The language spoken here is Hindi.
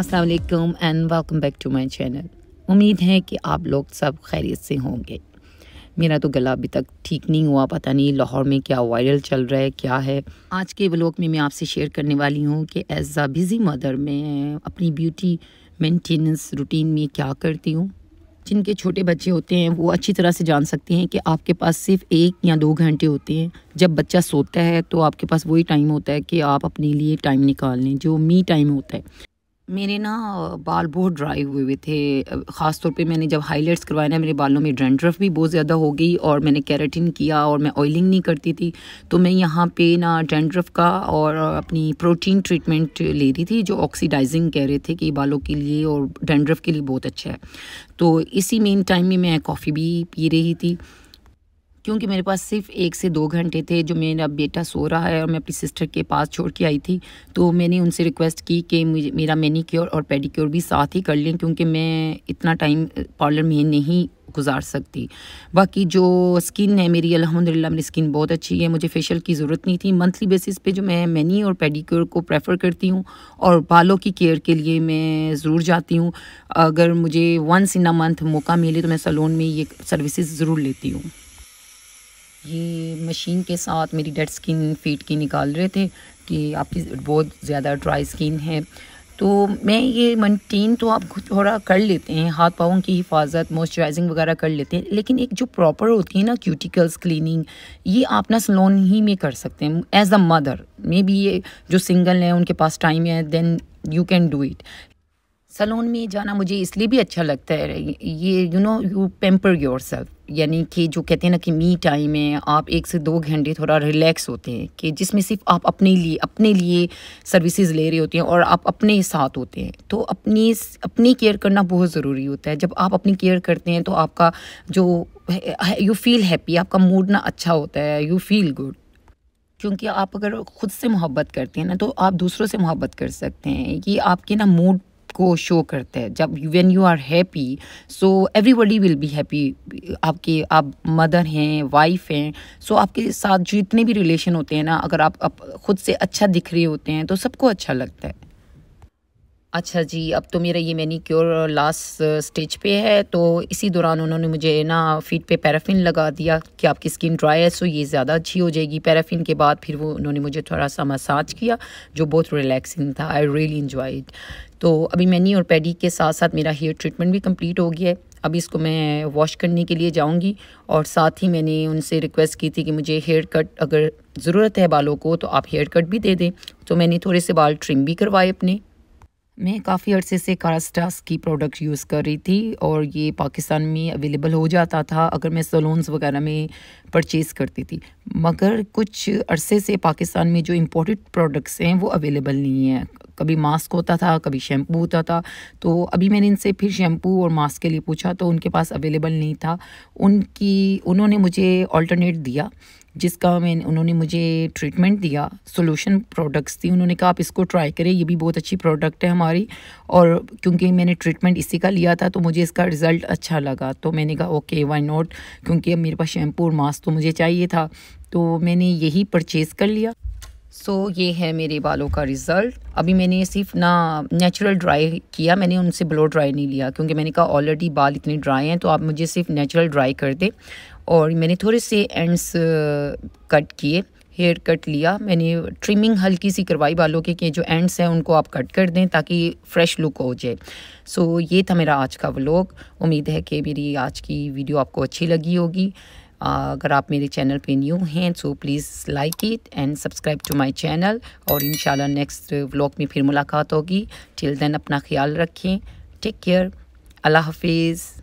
असलकम and welcome back to my channel उम्मीद है कि आप लोग सब खैरियत से होंगे मेरा तो गला अभी तक ठीक नहीं हुआ पता नहीं लाहौर में क्या वायरल चल रहा है क्या है आज के ब्लॉग में मैं आपसे शेयर करने वाली हूँ कि एज अ बिज़ी मदर मैं अपनी ब्यूटी मेंटेनेंस रूटीन में क्या करती हूँ जिनके छोटे बच्चे होते हैं वो अच्छी तरह से जान सकते हैं कि आपके पास सिर्फ एक या दो घंटे होते हैं जब बच्चा सोता है तो आपके पास वही टाइम होता है कि आप अपने लिए टाइम निकाल लें जो मी टाइम होता है मेरे ना बाल बहुत ड्राई हुए हुए थे ख़ास तौर पे मैंने जब हाईलाइट्स करवाए ना मेरे बालों में ड्रेंड्रफ भी बहुत ज़्यादा हो गई और मैंने कैरेटिन किया और मैं ऑयलिंग नहीं करती थी तो मैं यहाँ पे ना ड्रेंड्रफ का और अपनी प्रोटीन ट्रीटमेंट ले रही थी जो ऑक्सीडाइजिंग कह रहे थे कि बालों के लिए और ड्रेंड्रफ के लिए बहुत अच्छा है तो इसी मेन टाइम में मैं कॉफ़ी भी पी रही थी क्योंकि मेरे पास सिर्फ एक से दो घंटे थे जो मेरा बेटा सो रहा है और मैं अपनी सिस्टर के पास छोड़ के आई थी तो मैंने उनसे रिक्वेस्ट की कि मेरा मैनीक्योर और पेडिक्योर भी साथ ही कर लें क्योंकि मैं इतना टाइम पार्लर में नहीं गुजार सकती बाकी जो स्किन है मेरी अलहमदिल्ला मेरी स्किन बहुत अच्छी है मुझे फेशियल की ज़रूरत नहीं थी मंथली बेसिस पे जो मैं मैनी और पेडिक्योर को प्रेफर करती हूँ और बालों की केयर के लिए मैं ज़रूर जाती हूँ अगर मुझे वंस इन अ मंथ मौका मिले तो मैं सलोन में ये सर्विसेज ज़रूर लेती हूँ ये मशीन के साथ मेरी डेड स्किन फीट की निकाल रहे थे कि आपकी बहुत ज़्यादा ड्राई स्किन है तो मैं ये मेंटेन तो आप थोड़ा कर लेते हैं हाथ पाओं की हिफाजत मॉइस्चराइजिंग वगैरह कर लेते हैं लेकिन एक जो प्रॉपर होती है ना क्यूटिकल्स क्लीनिंग ये आप ना सलोन ही में कर सकते हैं as a mother maybe ये जो सिंगल हैं उनके पास टाइम है then you can do it salon में जाना मुझे इसलिए भी अच्छा लगता है ये you know you pamper yourself यानी कि जो कहते हैं ना कि मी टाइम है आप एक से दो घंटे थोड़ा रिलैक्स होते हैं कि जिसमें सिर्फ आप अपने लिए अपने लिए सर्विसेज ले रहे होते हैं और आप अपने साथ होते हैं तो अपनी अपनी केयर करना बहुत ज़रूरी होता है जब आप अपनी केयर करते हैं तो आपका जो यू फील हैप्पी आपका मूड ना अच्छा होता है यू फील गुड क्योंकि आप अगर ख़ुद से मोहब्बत करते हैं ना तो आप दूसरों से मोहब्बत कर सकते हैं कि आपके ना मूड को शो करता है जब when you are happy so everybody will be happy आपके आप मदर हैं वाइफ हैं सो so आपके साथ जो जितने भी रिलेशन होते हैं ना अगर आप, आप खुद से अच्छा दिख रहे होते हैं तो सबको अच्छा लगता है अच्छा जी अब तो मेरा ये मैनीक्योर लास्ट स्टेज पे है तो इसी दौरान उन्होंने मुझे ना फीट पे पैराफिन लगा दिया कि आपकी स्किन ड्राई है सो ये ज़्यादा अच्छी हो जाएगी पैराफिन के बाद फिर वो उन्होंने मुझे थोड़ा सा मसाज किया जो बहुत रिलैक्सिंग था आई रियली इन्जॉय तो अभी मैनी और पैडी के साथ साथ मेरा हेयर ट्रीटमेंट भी कंप्लीट हो गया है अभी इसको मैं वॉश करने के लिए जाऊंगी और साथ ही मैंने उनसे रिक्वेस्ट की थी कि मुझे हेयर कट अगर ज़रूरत है बालों को तो आप हेयर कट भी दे दें तो मैंने थोड़े से बाल ट्रिम भी करवाए अपने मैं काफ़ी अरसे से कारास्टास की प्रोडक्ट यूज़ कर रही थी और ये पाकिस्तान में अवेलेबल हो जाता था अगर मैं सलोन्स वगैरह में परचेज़ करती थी मगर कुछ अरसे से पाकिस्तान में जो इम्पोर्टेड प्रोडक्ट्स हैं वो अवेलेबल नहीं हैं कभी मास्क होता था कभी शैम्पू होता था तो अभी मैंने इनसे फिर शैम्पू और मास्क के लिए पूछा तो उनके पास अवेलेबल नहीं था उनकी उन्होंने मुझे ऑल्टरनेट दिया जिसका मैंने उन्होंने मुझे ट्रीटमेंट दिया सोल्यूशन प्रोडक्ट्स थी उन्होंने कहा आप इसको ट्राई करें ये भी बहुत अच्छी प्रोडक्ट है हमारी और क्योंकि मैंने ट्रीटमेंट इसी का लिया था तो मुझे इसका रिज़ल्ट अच्छा लगा तो मैंने कहा ओके वाई नॉट क्योंकि अब मेरे पास शैम्पू और मास्क तो मुझे चाहिए था तो मैंने यही परचेज़ कर लिया सो so, ये है मेरे बालों का रिज़ल्ट अभी मैंने सिर्फ ना नेचुरल ड्राई किया मैंने उनसे ब्लो ड्राई नहीं लिया क्योंकि मैंने कहा ऑलरेडी बाल इतने ड्राई हैं तो आप मुझे सिर्फ नेचुरल ड्राई कर दें और मैंने थोड़े से एंड्स कट uh, किए हेयर कट लिया मैंने ट्रिमिंग हल्की सी करवाई बालों के कि जो एंड्स हैं उनको आप कट कर दें ताकि फ्रेश लुक हो जाए सो so, ये था मेरा आज का व्लॉग उम्मीद है कि मेरी आज की वीडियो आपको अच्छी लगी होगी अगर आप मेरे चैनल पे न्यू हैं so please like it and subscribe to my channel और इन नेक्स्ट व्लॉग में फिर मुलाकात होगी टिल देन अपना ख्याल रखें टेक केयर अल्लाह हाफिज़